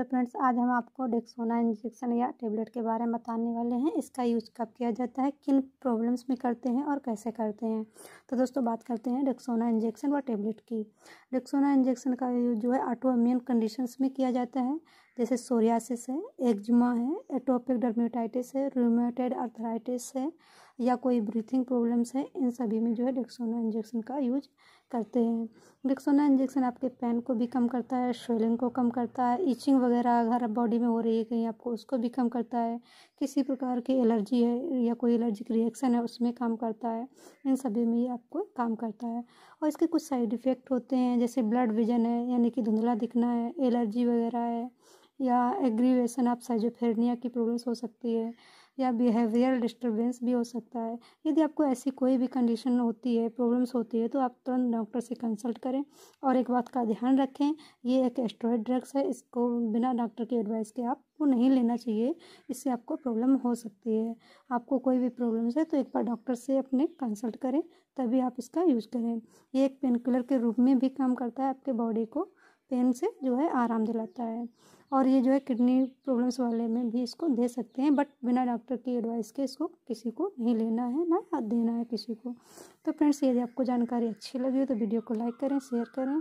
hello friends आज हम आपको डेक्सोना इंजेक्शन या टेबलेट के बारे में बताने वाले हैं इसका यूज कब किया जाता है किन प्रॉब्लम्स में करते हैं और कैसे करते हैं तो दोस्तों बात करते हैं डेक्सोना इंजेक्शन व टेबलेट की डेक्सोना इंजेक्शन का यूज जो है ऑटो इम्यून कंडीशंस में किया जाता है जैसे सोरियासिस है एक्जमा है एटोपिक डर्मेटाइटिस है रूमेटेड अर्थराइटिस है या कोई ब्रीथिंग प्रॉब्लम्स है इन सभी में जो है डेक्सोना इंजेक्शन का यूज करते हैं डेक्सोना इंजेक्शन आपके पेन को भी कम करता है स्वेलिंग को कम करता है ईचिंग वगैरह अगर बॉडी में हो रही है कहीं आपको उसको भी कम करता है किसी प्रकार की एलर्जी है या कोई एलर्जिक रिएक्शन है उसमें काम करता है इन सभी में ये आपको काम करता है और इसके कुछ साइड इफ़ेक्ट होते हैं जैसे ब्लड विजन है यानी कि धुंधला दिखना है एलर्जी वगैरह है या एग्रीवेशन आप साइजोफेरनिया की प्रॉब्लम्स हो सकती है या बिहेवियर डिस्टर्बेंस भी हो सकता है यदि आपको ऐसी कोई भी कंडीशन होती है प्रॉब्लम्स होती है तो आप तुरंत डॉक्टर से कंसल्ट करें और एक बात का ध्यान रखें ये एक एस्ट्रॉयड ड्रग्स है इसको बिना डॉक्टर के एडवाइस के आपको नहीं लेना चाहिए इससे आपको प्रॉब्लम हो सकती है आपको कोई भी प्रॉब्लम्स है तो एक बार डॉक्टर से अपने कंसल्ट करें तभी आप इसका यूज़ करें ये एक पेन किलर के रूप में भी काम करता है आपके बॉडी को पेन से जो है आराम दिलाता है और ये जो है किडनी प्रॉब्लम्स वाले में भी इसको दे सकते हैं बट बिना डॉक्टर की एडवाइस के इसको किसी को नहीं लेना है ना देना है किसी को तो फ्रेंड्स यदि आपको जानकारी अच्छी लगी हो तो वीडियो को लाइक करें शेयर करें